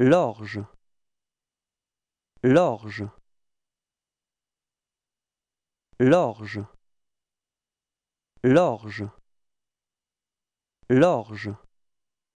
L'orge. L'orge. L'orge. L'orge. L'orge.